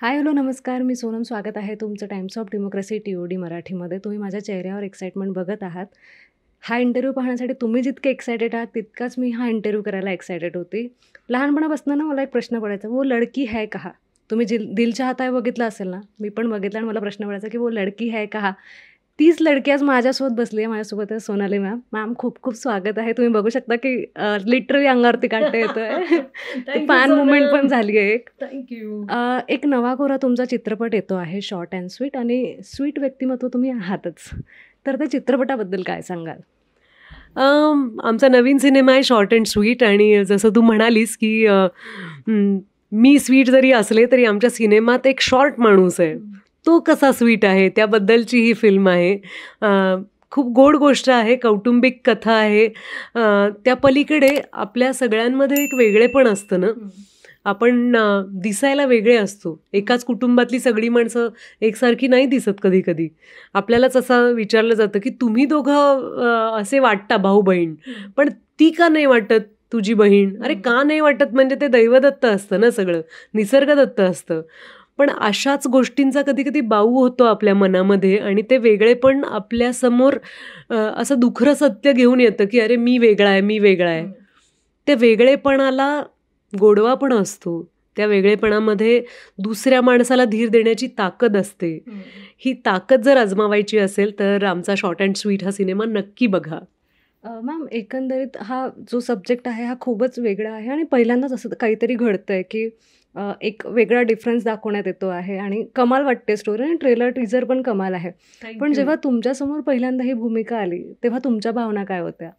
hi hello नमस्कार मी सोनम स्वागत आहे तुमचं Times of Democracy T O D मराठीमध्ये तुम्ही माझ्या चेहऱ्यावर एक्साइटमेंट बघत आहात हा इंटरव्ह्यू पाहण्यासाठी तुम्ही जितके एक्सायटेड आहात तितकाच मी हा इंटरव्ह्यू करायला एक्सायटेड होती लहानपणापासून ना मला एक प्रश्न पडायचा वो लडकी है कहा तुम्ही जिल दिलच्या हाताय बघितलं असेल ना मी पण बघितलं आणि मला प्रश्न पडायचा की वो लडकी है कहा तीच लडकी आज माझ्यासोबत बसली आहे माझ्यासोबत सोनाली मॅम मॅम खूप खूप स्वागत आहे तुम्ही बघू शकता की लिटरली अंगावरती काढता येतोय फॅन मुवमेंट पण झाली आहे एक थँक्यू एक नवा कोरा तुमचा चित्रपट येतो आहे शॉर्ट अँड स्वीट आणि स्वीट व्यक्तिमत्व तुम्ही आहातच तर त्या चित्रपटाबद्दल काय सांगाल आमचा नवीन सिनेमा आहे शॉर्ट अँड स्वीट आणि जसं तू म्हणालीस की मी स्वीट जरी असले तरी आमच्या सिनेमात एक शॉर्ट माणूस आहे तो कसा स्वीट आहे त्याबद्दलची ही फिल्म आहे खूप गोड गोष्ट आहे कौटुंबिक कथा आहे त्या पलीकडे आपल्या सगळ्यांमध्ये एक वेगळेपण असतं ना आपण दिसायला वेगळे असतो एकाच कुटुंबातली सगळी माणसं एकसारखी नाही दिसत कधी कधी आपल्यालाच असं विचारलं जातं की तुम्ही दोघं असे वाटता भाऊ बहीण पण ती का नाही वाटत तुझी बहीण अरे का नाही वाटत म्हणजे ते दैवदत्त असतं ना सगळं निसर्गदत्त असतं पण अशाच गोष्टींचा कधी कधी बाऊ होतो आपल्या मनामध्ये आणि ते वेगळेपण पण आपल्यासमोर असं दुखरं सत्य घेऊन येतं की अरे मी वेगळा आहे मी वेगळा आहे त्या वेगळेपणाला गोडवा पण असतो त्या वेगळेपणामध्ये दुसऱ्या माणसाला धीर देण्याची ताकद असते ही ताकद जर अजमावायची असेल तर आमचा शॉर्ट अँड स्वीट हा सिनेमा नक्की बघा मॅम एकंदरीत हा जो सब्जेक्ट आहे हा खूपच वेगळा आहे आणि पहिल्यांदाच असं काहीतरी घडतं की एक वेगळा डिफरन्स दाखवण्यात येतो आहे आणि कमाल वाटते स्टोरी आणि ट्रेलर टीजर पण कमाल आहे पण जेव्हा तुमच्यासमोर पहिल्यांदा ही भूमिका आली तेव्हा तुमच्या भावना काय होत्या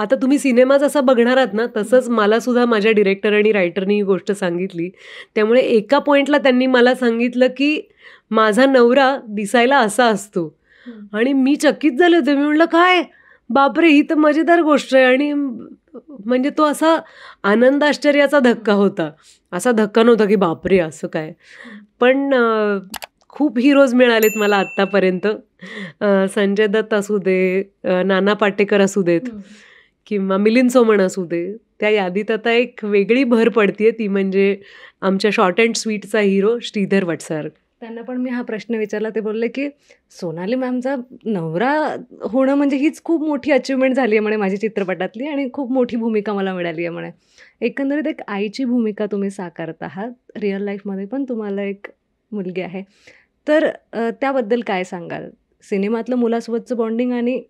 आता तुम्ही सिनेमा जसा बघणार आहात ना तसंच मलासुद्धा माझ्या डिरेक्टर आणि रायटरनी ही गोष्ट सांगितली त्यामुळे एका पॉईंटला त्यांनी मला सांगितलं की माझा नवरा दिसायला असा असतो आणि मी चकित झाले होते मी म्हटलं काय बापरे ही तर मजेदार गोष्ट आहे आणि म्हणजे तो असा आनंद आश्चर्याचा धक्का होता असा धक्का नव्हता की बापरे असं काय पण खूप हिरोज मिळालेत मला आत्तापर्यंत संजय दत्त असू दे नाना पाटेकर असू देत किंवा मिलिंद सोमण असू दे त्या यादीत आता एक वेगळी भर पडतीये ती म्हणजे आमच्या शॉर्ट अँड स्वीटचा हिरो श्रीधर वटसार त्यांना पण मी हा प्रश्न विचारला ते बोलले की सोनाली मॅमचा नवरा होणं म्हणजे हीच खूप मोठी अचिव्हमेंट झाली आहे म्हणे माझी चित्रपटातली आणि खूप मोठी भूमिका मला मिळाली आहे म्हणे एकंदरीत एक आईची भूमिका तुम्ही साकारत आहात रिअल लाईफमध्ये पण तुम्हाला एक मुलगी आहे तर त्याबद्दल काय सांगाल सिनेमातलं मुलासोबतचं बॉन्डिंग आणि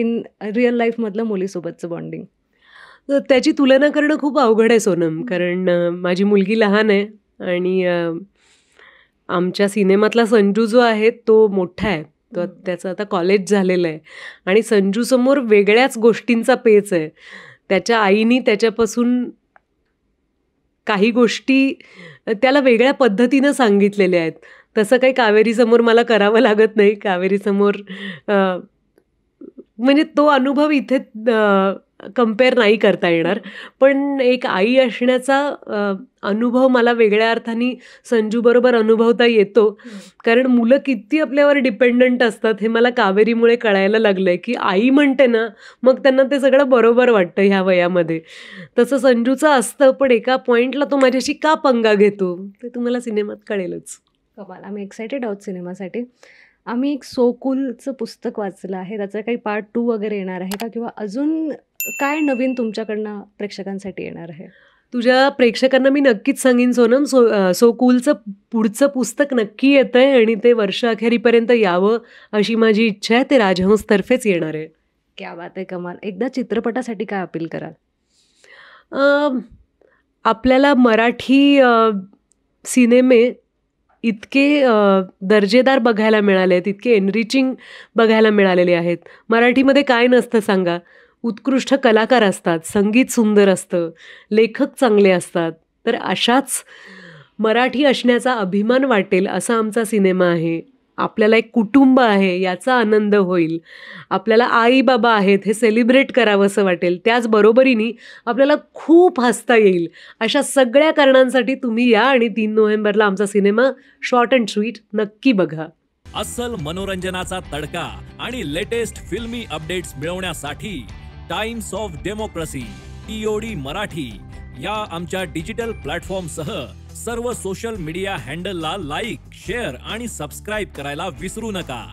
इन रिअल लाईफमधलं मुलीसोबतचं बॉन्डिंग त्याची तुलना करणं खूप अवघड आहे सोनम कारण माझी मुलगी लहान आहे आणि आमच्या सिनेमातला संजू जो आहे तो मोठा आहे तर त्याचं आता कॉलेज झालेलं आहे आणि संजूसमोर वेगळ्याच गोष्टींचा पेच आहे त्याच्या आईनी त्याच्यापासून काही गोष्टी त्याला वेगळ्या पद्धतीनं सांगितलेल्या आहेत तसं काही कावेरीसमोर मला करावं लागत नाही कावेरीसमोर म्हणजे तो अनुभव इथे कम्पेअर नाही करता येणार पण एक आई असण्याचा अनुभव मला वेगळ्या अर्थाने संजूबरोबर अनुभवता येतो कारण मुलं किती आपल्यावर डिपेंडंट असतात हे मला कावेरीमुळे कळायला लागलं आहे की आई म्हणते ना मग त्यांना ते सगळं बरोबर वाटतं ह्या वयामध्ये तसं संजूचं असतं पण एका पॉईंटला तो माझ्याशी का पंगा घेतो ते तुम्हाला सिनेमात कळेलच कमाल आम्ही एक्सायटेड आहोत सिनेमासाठी आम्ही एक सोकुलचं पुस्तक वाचलं आहे त्याचा काही पार्ट टू वगैरे येणार आहे का किंवा अजून काय नवीन तुमच्याकडनं प्रेक्षकांसाठी येणार आहे तुझ्या प्रेक्षकांना मी नक्कीच सांगेन सोनम सो सो कूलचं पुढचं पुस्तक नक्की येतंय आहे आणि ते वर्ष अखेरीपर्यंत यावं अशी माझी इच्छा आहे ते राजहंसतर्फेच येणार आहे क्या बात आहे कमाल एकदा चित्रपटासाठी काय अपील कराल आपल्याला मराठी सिनेमे इतके दर्जेदार बघायला मिळाले आहेत इतके एनरिचिंग बघायला मिळालेले आहेत मराठीमध्ये काय नसतं सांगा उत्कृष्ट कलाकार असतात संगीत सुंदर असतं लेखक चांगले असतात तर अशाच मराठी असण्याचा अभिमान वाटेल असा आमचा सिनेमा आहे आपल्याला एक कुटुंब आहे याचा आनंद होईल आपल्याला आई बाबा आहेत हे सेलिब्रेट करावंसं वाटेल त्याचबरोबरीने आपल्याला खूप हसता येईल अशा सगळ्या कारणांसाठी तुम्ही या आणि तीन नोव्हेंबरला आमचा सिनेमा शॉर्ट अँड स्वीट नक्की बघा असल मनोरंजनाचा तडका आणि लेटेस्ट फिल्मी अपडेट्स मिळवण्यासाठी Times of Democracy TOD Marathi या आमच्या डिजिटल सह सर्व सोशल मीडिया हँडलला लाईक शेअर आणि सबस्क्राईब करायला विसरू नका